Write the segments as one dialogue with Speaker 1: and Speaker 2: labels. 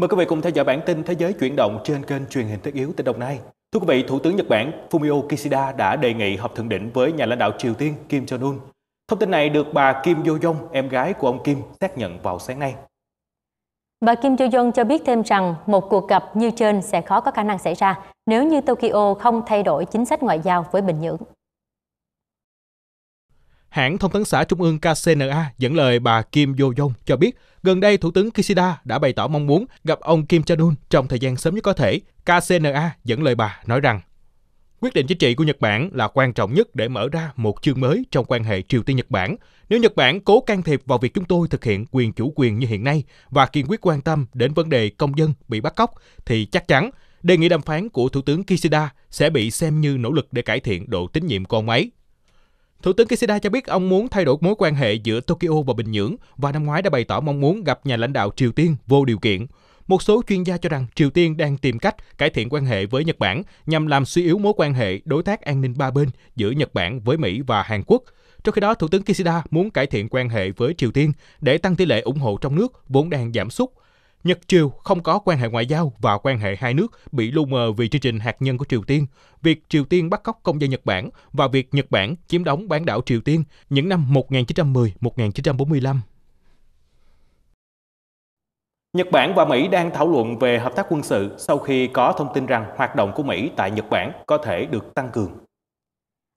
Speaker 1: Mời quý vị cùng theo dõi bản tin Thế giới chuyển động trên kênh truyền hình thiết yếu tỉnh Đồng Nai. Thưa quý vị, Thủ tướng Nhật Bản Fumio Kishida đã đề nghị họp thượng đỉnh với nhà lãnh đạo Triều Tiên Kim Jong-un. Thông tin này được bà Kim Yo-jong, em gái của ông Kim, xác nhận vào sáng nay.
Speaker 2: Bà Kim Yo-jong cho biết thêm rằng một cuộc gặp như trên sẽ khó có khả năng xảy ra nếu như Tokyo không thay đổi chính sách ngoại giao với Bình Nhưỡng.
Speaker 1: Hãng thông tấn xã Trung ương KCNA dẫn lời bà Kim Yo Jong cho biết, gần đây Thủ tướng Kishida đã bày tỏ mong muốn gặp ông Kim Jong-un trong thời gian sớm nhất có thể. KCNA dẫn lời bà nói rằng, Quyết định chính trị của Nhật Bản là quan trọng nhất để mở ra một chương mới trong quan hệ Triều Tiên-Nhật Bản. Nếu Nhật Bản cố can thiệp vào việc chúng tôi thực hiện quyền chủ quyền như hiện nay và kiên quyết quan tâm đến vấn đề công dân bị bắt cóc, thì chắc chắn đề nghị đàm phán của Thủ tướng Kishida sẽ bị xem như nỗ lực để cải thiện độ tín nhiệm của ông ấy Thủ tướng Kishida cho biết ông muốn thay đổi mối quan hệ giữa Tokyo và Bình Nhưỡng và năm ngoái đã bày tỏ mong muốn gặp nhà lãnh đạo Triều Tiên vô điều kiện. Một số chuyên gia cho rằng Triều Tiên đang tìm cách cải thiện quan hệ với Nhật Bản nhằm làm suy yếu mối quan hệ đối tác an ninh ba bên giữa Nhật Bản với Mỹ và Hàn Quốc. Trong khi đó, Thủ tướng Kishida muốn cải thiện quan hệ với Triều Tiên để tăng tỷ lệ ủng hộ trong nước vốn đang giảm sút Nhật Triều không có quan hệ ngoại giao và quan hệ hai nước bị lu mờ vì chương trình hạt nhân của Triều Tiên, việc Triều Tiên bắt cóc công dân Nhật Bản và việc Nhật Bản chiếm đóng bán đảo Triều Tiên những năm 1910-1945. Nhật Bản và Mỹ đang thảo luận về hợp tác quân sự sau khi có thông tin rằng hoạt động của Mỹ tại Nhật Bản có thể được tăng cường.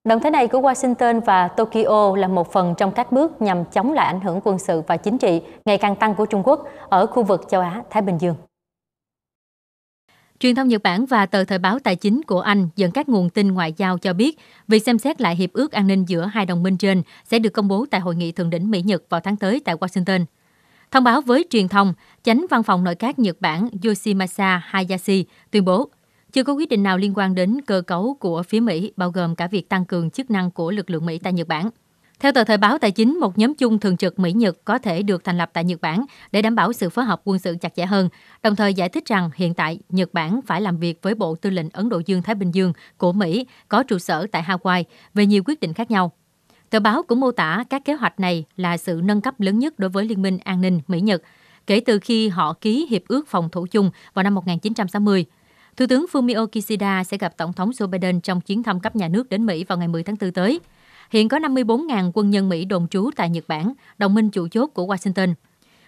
Speaker 2: Động thái này của Washington và Tokyo là một phần trong các bước nhằm chống lại ảnh hưởng quân sự và chính trị ngày càng tăng của Trung Quốc ở khu vực châu Á-Thái Bình Dương. Truyền thông Nhật Bản và tờ Thời báo Tài chính của Anh dẫn các nguồn tin ngoại giao cho biết việc xem xét lại hiệp ước an ninh giữa hai đồng minh trên sẽ được công bố tại hội nghị thượng đỉnh Mỹ-Nhật vào tháng tới tại Washington. Thông báo với truyền thông, chánh văn phòng nội các Nhật Bản Yoshimasa Hayashi tuyên bố chưa có quyết định nào liên quan đến cơ cấu của phía Mỹ, bao gồm cả việc tăng cường chức năng của lực lượng Mỹ tại Nhật Bản. Theo tờ Thời báo Tài chính, một nhóm chung thường trực Mỹ-Nhật có thể được thành lập tại Nhật Bản để đảm bảo sự phối hợp quân sự chặt chẽ hơn, đồng thời giải thích rằng hiện tại Nhật Bản phải làm việc với Bộ Tư lệnh Ấn Độ Dương-Thái Bình Dương của Mỹ có trụ sở tại Hawaii về nhiều quyết định khác nhau. Tờ báo cũng mô tả các kế hoạch này là sự nâng cấp lớn nhất đối với Liên minh An ninh Mỹ-Nhật kể từ khi họ ký Hiệp ước Phòng thủ chung vào năm 1960 Thủ tướng Fumio Kishida sẽ gặp Tổng thống Joe Biden trong chuyến thăm cấp nhà nước đến Mỹ vào ngày 10 tháng 4 tới. Hiện có 54.000 quân nhân Mỹ đồn trú tại Nhật Bản, đồng minh chủ chốt của Washington.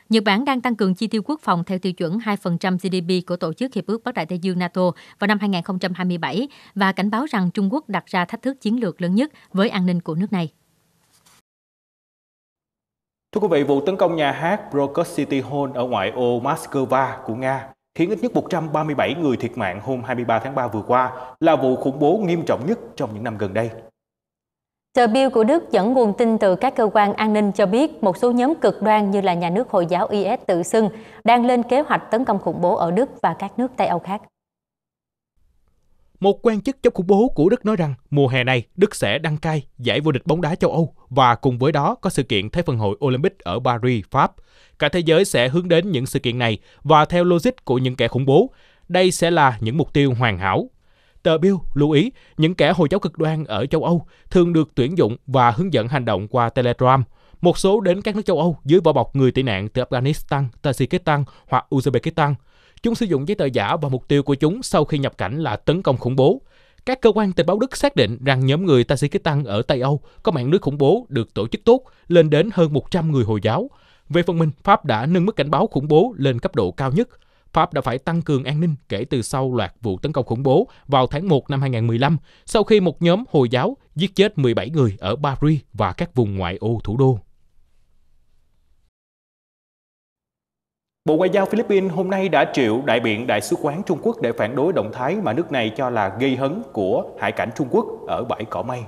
Speaker 2: Nhật Bản đang tăng cường chi tiêu quốc phòng theo tiêu chuẩn 2% GDP của Tổ chức Hiệp ước Bắc Đại Tây Dương NATO vào năm 2027 và cảnh báo rằng Trung Quốc đặt ra thách thức chiến lược lớn nhất với an ninh của nước này.
Speaker 1: Thưa quý vị, vụ tấn công nhà hát Broadcast City Hall ở ngoại ô Moscow của Nga khiến ít nhất 137 người thiệt mạng hôm 23 tháng 3 vừa qua, là vụ khủng bố nghiêm trọng nhất trong những năm gần đây.
Speaker 2: Tờ Bill của Đức dẫn nguồn tin từ các cơ quan an ninh cho biết một số nhóm cực đoan như là nhà nước Hồi giáo IS tự xưng đang lên kế hoạch tấn công khủng bố ở Đức và các nước Tây Âu khác.
Speaker 1: Một quan chức chống khủng bố của Đức nói rằng mùa hè này Đức sẽ đăng cai giải vô địch bóng đá châu Âu và cùng với đó có sự kiện Thế vận hội Olympic ở Paris, Pháp. Cả thế giới sẽ hướng đến những sự kiện này và theo logic của những kẻ khủng bố, đây sẽ là những mục tiêu hoàn hảo. Tờ Bill lưu ý, những kẻ hồi giáo cực đoan ở châu Âu thường được tuyển dụng và hướng dẫn hành động qua Telegram. Một số đến các nước châu Âu dưới vỏ bọc người tị nạn từ Afghanistan, Tajikistan hoặc Uzbekistan – Chúng sử dụng giấy tờ giả và mục tiêu của chúng sau khi nhập cảnh là tấn công khủng bố. Các cơ quan tình báo Đức xác định rằng nhóm người Tajikistan ở Tây Âu có mạng lưới khủng bố được tổ chức tốt lên đến hơn 100 người Hồi giáo. Về phần mình, Pháp đã nâng mức cảnh báo khủng bố lên cấp độ cao nhất. Pháp đã phải tăng cường an ninh kể từ sau loạt vụ tấn công khủng bố vào tháng 1 năm 2015 sau khi một nhóm Hồi giáo giết chết 17 người ở Paris và các vùng ngoại ô thủ đô. Bộ Ngoại giao Philippines hôm nay đã triệu đại biện Đại sứ quán Trung Quốc để phản đối động thái mà nước này cho là gây hấn của hải cảnh Trung Quốc ở bãi cỏ mây.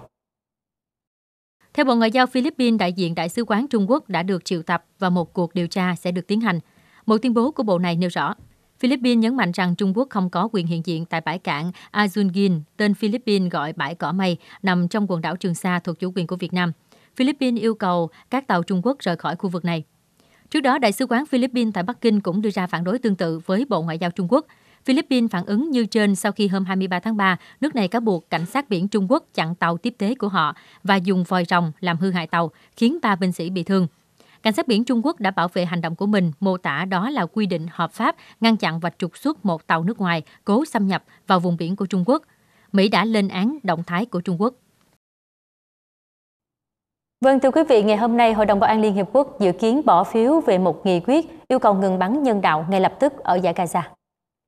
Speaker 2: Theo Bộ Ngoại giao Philippines, đại diện Đại sứ quán Trung Quốc đã được triệu tập và một cuộc điều tra sẽ được tiến hành. Một tuyên bố của Bộ này nêu rõ, Philippines nhấn mạnh rằng Trung Quốc không có quyền hiện diện tại bãi cảng Azungin, tên Philippines gọi bãi cỏ mây, nằm trong quần đảo Trường Sa thuộc chủ quyền của Việt Nam. Philippines yêu cầu các tàu Trung Quốc rời khỏi khu vực này. Trước đó, Đại sứ quán Philippines tại Bắc Kinh cũng đưa ra phản đối tương tự với Bộ Ngoại giao Trung Quốc. Philippines phản ứng như trên sau khi hôm 23 tháng 3, nước này cáo buộc cảnh sát biển Trung Quốc chặn tàu tiếp tế của họ và dùng vòi rồng làm hư hại tàu, khiến ba binh sĩ bị thương. Cảnh sát biển Trung Quốc đã bảo vệ hành động của mình, mô tả đó là quy định hợp pháp ngăn chặn và trục xuất một tàu nước ngoài cố xâm nhập vào vùng biển của Trung Quốc. Mỹ đã lên án động thái của Trung Quốc. Vâng, thưa quý vị, ngày hôm nay Hội đồng Bảo an Liên Hiệp Quốc dự kiến bỏ phiếu về một nghị quyết yêu cầu ngừng bắn nhân đạo ngay lập tức ở giải Gaza.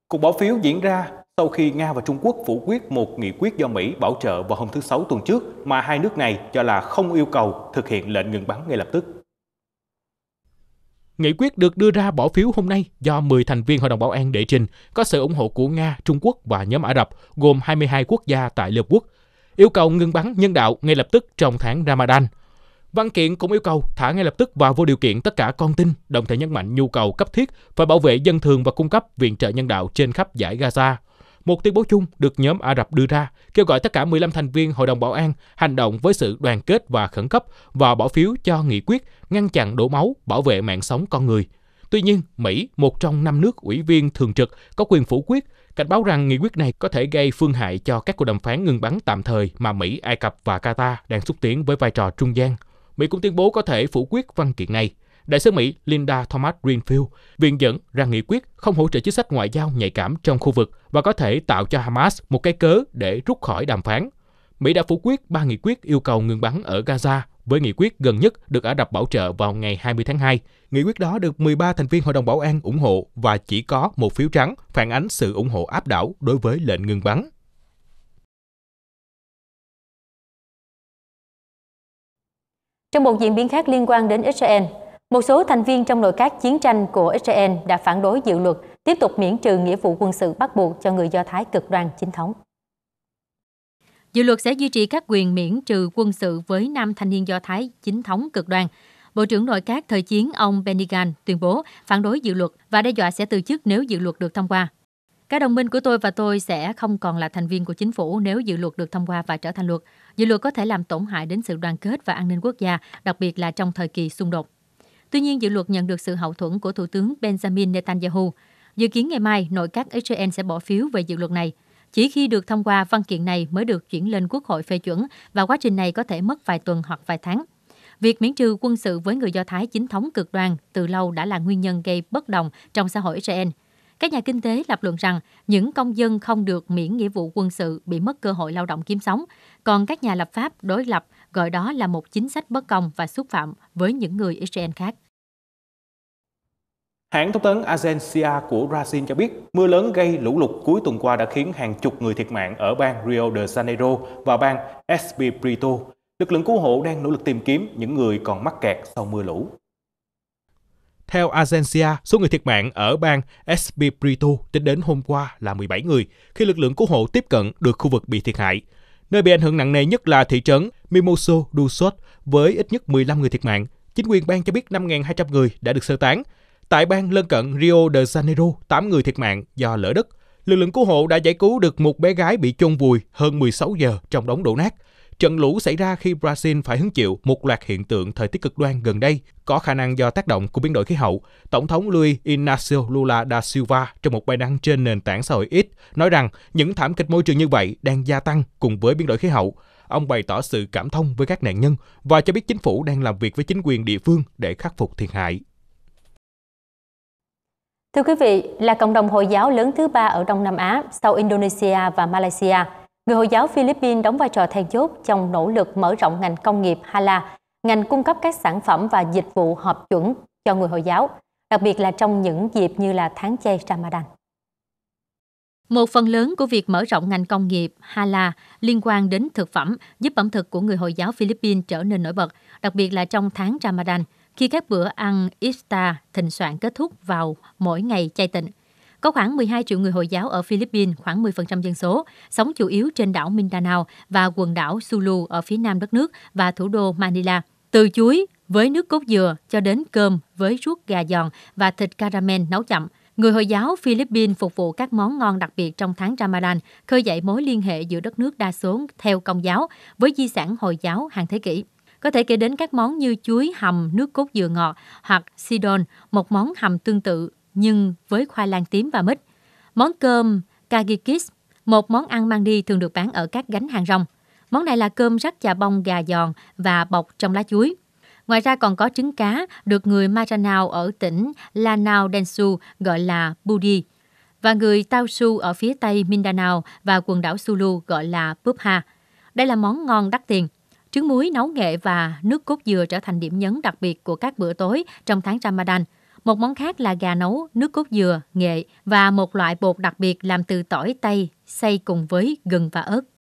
Speaker 1: Cuộc bỏ phiếu diễn ra sau khi Nga và Trung Quốc phủ quyết một nghị quyết do Mỹ bảo trợ vào hôm thứ Sáu tuần trước mà hai nước này cho là không yêu cầu thực hiện lệnh ngừng bắn ngay lập tức. Nghị quyết được đưa ra bỏ phiếu hôm nay do 10 thành viên Hội đồng Bảo an đệ trình có sự ủng hộ của Nga, Trung Quốc và nhóm Ả Rập gồm 22 quốc gia tại Liên Hợp Quốc, yêu cầu ngừng bắn nhân đạo ngay lập tức trong tháng Ramadan – Văn kiện cũng yêu cầu thả ngay lập tức và vô điều kiện tất cả con tin, đồng thời nhấn mạnh nhu cầu cấp thiết phải bảo vệ dân thường và cung cấp viện trợ nhân đạo trên khắp giải Gaza. Một tuyên bố chung được nhóm Ả Rập đưa ra kêu gọi tất cả 15 thành viên Hội đồng Bảo an hành động với sự đoàn kết và khẩn cấp và bỏ phiếu cho nghị quyết ngăn chặn đổ máu, bảo vệ mạng sống con người. Tuy nhiên, Mỹ, một trong năm nước ủy viên thường trực, có quyền phủ quyết, cảnh báo rằng nghị quyết này có thể gây phương hại cho các cuộc đàm phán ngừng bắn tạm thời mà Mỹ, Ai Cập và Qatar đang xúc tiến với vai trò trung gian. Mỹ cũng tuyên bố có thể phủ quyết văn kiện này. Đại sứ Mỹ Linda Thomas Greenfield viện dẫn rằng nghị quyết không hỗ trợ chính sách ngoại giao nhạy cảm trong khu vực và có thể tạo cho Hamas một cái cớ để rút khỏi đàm phán. Mỹ đã phủ quyết ba nghị quyết yêu cầu ngừng bắn ở Gaza với nghị quyết gần nhất được Ả Rập bảo trợ vào ngày 20 tháng 2. Nghị quyết đó được 13 thành viên Hội đồng Bảo an ủng hộ và chỉ có một phiếu trắng phản ánh sự ủng hộ áp đảo đối với lệnh ngừng bắn.
Speaker 2: Trong một diễn biến khác liên quan đến Israel, một số thành viên trong nội các chiến tranh của Israel đã phản đối dự luật tiếp tục miễn trừ nghĩa vụ quân sự bắt buộc cho người Do Thái cực đoan chính thống. Dự luật sẽ duy trì các quyền miễn trừ quân sự với nam thanh niên Do Thái chính thống cực đoan. Bộ trưởng nội các thời chiến ông Benny Gantz tuyên bố phản đối dự luật và đe dọa sẽ từ chức nếu dự luật được thông qua. Các đồng minh của tôi và tôi sẽ không còn là thành viên của chính phủ nếu dự luật được thông qua và trở thành luật. Dự luật có thể làm tổn hại đến sự đoàn kết và an ninh quốc gia, đặc biệt là trong thời kỳ xung đột. Tuy nhiên, dự luật nhận được sự hậu thuẫn của Thủ tướng Benjamin Netanyahu. Dự kiến ngày mai, nội các Israel sẽ bỏ phiếu về dự luật này. Chỉ khi được thông qua, văn kiện này mới được chuyển lên Quốc hội phê chuẩn và quá trình này có thể mất vài tuần hoặc vài tháng. Việc miễn trừ quân sự với người Do Thái chính thống cực đoan từ lâu đã là nguyên nhân gây bất đồng trong xã hội Israel – các nhà kinh tế lập luận rằng những công dân không được miễn nghĩa vụ quân sự bị mất cơ hội lao động kiếm sống, còn các nhà lập pháp đối lập gọi đó là một chính sách bất công và xúc phạm với những người Israel khác.
Speaker 1: Hãng thông tấn Agencia của Brazil cho biết mưa lớn gây lũ lụt cuối tuần qua đã khiến hàng chục người thiệt mạng ở bang Rio de Janeiro và bang Espírito. Lực lượng cứu hộ đang nỗ lực tìm kiếm những người còn mắc kẹt sau mưa lũ. Theo Agencia, số người thiệt mạng ở bang Espiritu tính đến hôm qua là 17 người khi lực lượng cứu hộ tiếp cận được khu vực bị thiệt hại. Nơi bị ảnh hưởng nặng nề nhất là thị trấn Mimoso do Sul với ít nhất 15 người thiệt mạng. Chính quyền bang cho biết 5.200 người đã được sơ tán. Tại bang lân cận Rio de Janeiro, 8 người thiệt mạng do lở đất. Lực lượng cứu hộ đã giải cứu được một bé gái bị chôn vùi hơn 16 giờ trong đống đổ nát. Trận lũ xảy ra khi Brazil phải hứng chịu một loạt hiện tượng thời tiết cực đoan gần đây, có khả năng do tác động của biến đổi khí hậu. Tổng thống Luis Inácio Lula da Silva trong một bài đăng trên nền tảng xã hội X nói rằng những thảm kịch môi trường như vậy đang gia tăng cùng với biến đổi khí hậu. Ông bày tỏ sự cảm thông với các nạn nhân và cho biết chính phủ đang làm việc với chính quyền địa phương để khắc phục thiệt hại.
Speaker 2: Thưa quý vị, là cộng đồng Hồi giáo lớn thứ ba ở Đông Nam Á sau Indonesia và Malaysia – Người Hồi giáo Philippines đóng vai trò then chốt trong nỗ lực mở rộng ngành công nghiệp Hala, ngành cung cấp các sản phẩm và dịch vụ hợp chuẩn cho người Hồi giáo, đặc biệt là trong những dịp như là tháng chay Ramadan. Một phần lớn của việc mở rộng ngành công nghiệp Hala liên quan đến thực phẩm giúp ẩm thực của người Hồi giáo Philippines trở nên nổi bật, đặc biệt là trong tháng Ramadan, khi các bữa ăn Iftar thịnh soạn kết thúc vào mỗi ngày chay tịnh. Có khoảng 12 triệu người Hồi giáo ở Philippines, khoảng 10% dân số, sống chủ yếu trên đảo Mindanao và quần đảo Sulu ở phía nam đất nước và thủ đô Manila. Từ chuối với nước cốt dừa cho đến cơm với ruốc gà giòn và thịt caramel nấu chậm. Người Hồi giáo Philippines phục vụ các món ngon đặc biệt trong tháng Ramadan, khơi dậy mối liên hệ giữa đất nước đa số theo công giáo với di sản Hồi giáo hàng thế kỷ. Có thể kể đến các món như chuối hầm nước cốt dừa ngọt hoặc sidon, một món hầm tương tự nhưng với khoai lang tím và mít. Món cơm kagikis, một món ăn mang đi thường được bán ở các gánh hàng rong. Món này là cơm rắc chà bông gà giòn và bọc trong lá chuối. Ngoài ra còn có trứng cá được người Maranao ở tỉnh Lanao Densu gọi là Budi và người Taosu ở phía tây Mindanao và quần đảo Sulu gọi là Bubha. Đây là món ngon đắt tiền. Trứng muối nấu nghệ và nước cốt dừa trở thành điểm nhấn đặc biệt của các bữa tối trong tháng Ramadan – một món khác là gà nấu, nước cốt dừa, nghệ và một loại bột đặc biệt làm từ tỏi tây xay cùng với gừng và ớt.